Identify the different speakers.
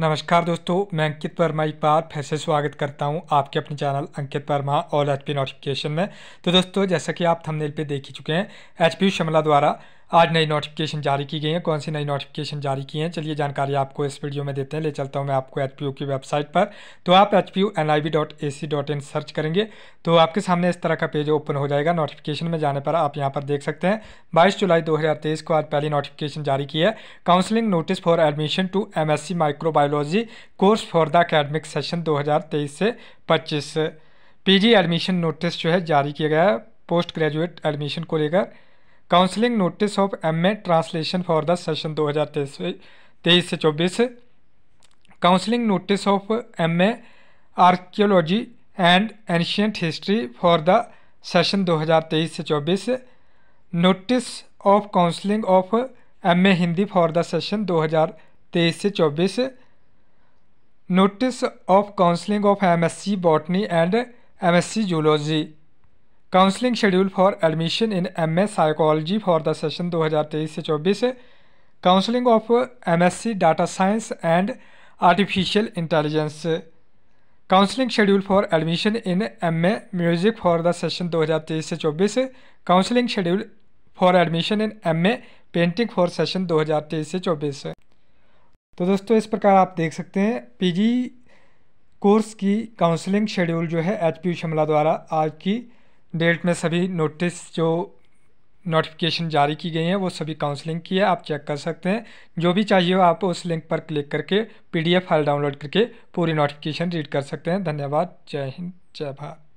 Speaker 1: नमस्कार दोस्तों मैं अंकित वर्मा एक बार फिर से स्वागत करता हूं आपके अपने चैनल अंकित वर्मा और एच नोटिफिकेशन में तो दोस्तों जैसा कि आप थंबनेल पे देख ही चुके हैं एच शमला द्वारा आज नई नोटिफिकेशन जारी की गई है कौन सी नई नोटिफिकेशन जारी की हैं चलिए जानकारी आपको इस वीडियो में देते हैं ले चलता हूं मैं आपको एच की वेबसाइट पर तो आप एच पी सर्च करेंगे तो आपके सामने इस तरह का पेज ओपन हो जाएगा नोटिफिकेशन में जाने पर आप यहाँ पर देख सकते हैं बाईस जुलाई दो को आज पहली नोटिफिकेशन जारी की है counselling notice for admission to M microbiology course for the academic session दो से पच्चीस पी एडमिशन नोटिस जो है जारी किया गया है पोस्ट ग्रेजुएट एडमिशन को लेकर counselling notice of M A translation for the session दो हज़ार तेईस से चौबीस counselling notice of M A archaeology and ancient history for the session 2023 से 24 notice of counselling of M A Hindi for the session 2023 से 24 notice of counselling of MSc botany and MSc zoology counselling schedule for admission in M S psychology for the session 2023 से 24 counselling of MSc data science and artificial intelligence counselling schedule for admission in M A music for the session 2023 से 24 counselling schedule for admission in M A painting for session 2023 से 24 तो दोस्तों इस प्रकार आप देख सकते हैं पीजी कोर्स की काउंसलिंग शेड्यूल जो है एच पी द्वारा आज की डेट में सभी नोटिस जो नोटिफिकेशन जारी की गई हैं वो सभी काउंसलिंग की है आप चेक कर सकते हैं जो भी चाहिए हो आप उस लिंक पर क्लिक करके पीडीएफ फाइल डाउनलोड करके पूरी नोटिफिकेशन रीड कर सकते हैं धन्यवाद जय हिंद जय भारत